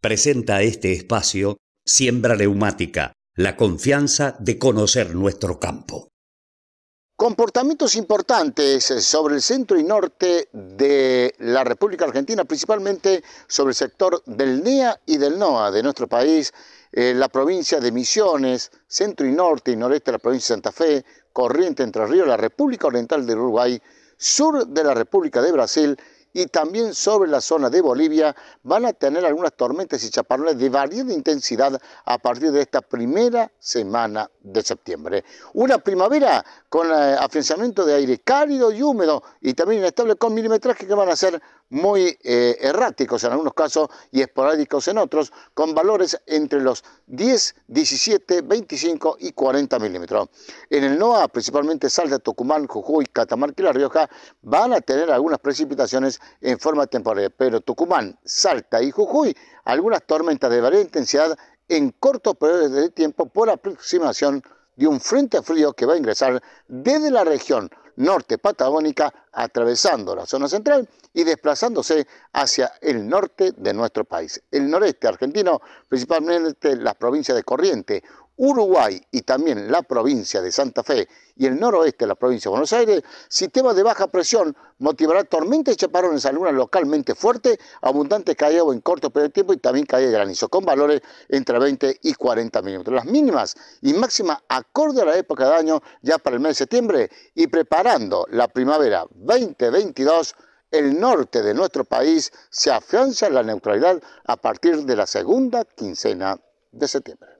presenta este espacio Siembra Neumática, la confianza de conocer nuestro campo. Comportamientos importantes sobre el centro y norte de la República Argentina, principalmente sobre el sector del NEA y del NOA de nuestro país, eh, la provincia de Misiones, centro y norte y noreste de la provincia de Santa Fe, Corriente Entre Ríos, la República Oriental del Uruguay, sur de la República de Brasil y también sobre la zona de Bolivia van a tener algunas tormentas y chaparrones de variada intensidad a partir de esta primera semana de septiembre. Una primavera con eh, afianzamiento de aire cálido y húmedo y también inestable con milimetrajes que van a ser muy eh, erráticos en algunos casos y esporádicos en otros, con valores entre los 10, 17, 25 y 40 milímetros. En el NOA, principalmente Salta, Tucumán, Jujuy, Catamarca y La Rioja, van a tener algunas precipitaciones en forma temporal, pero Tucumán, Salta y Jujuy, algunas tormentas de variada intensidad en cortos periodos de tiempo por aproximación de un frente frío que va a ingresar desde la región norte patagónica, atravesando la zona central y desplazándose hacia el norte de nuestro país. El noreste argentino, principalmente las provincias de Corrientes, Uruguay y también la provincia de Santa Fe y el noroeste de la provincia de Buenos Aires, sistema de baja presión motivará tormentas y chaparrones a luna localmente fuerte, abundante caída en corto periodo de tiempo y también caída de granizo, con valores entre 20 y 40 milímetros. Las mínimas y máximas acorde a la época de año ya para el mes de septiembre y preparando la primavera 2022 el norte de nuestro país se afianza en la neutralidad a partir de la segunda quincena de septiembre.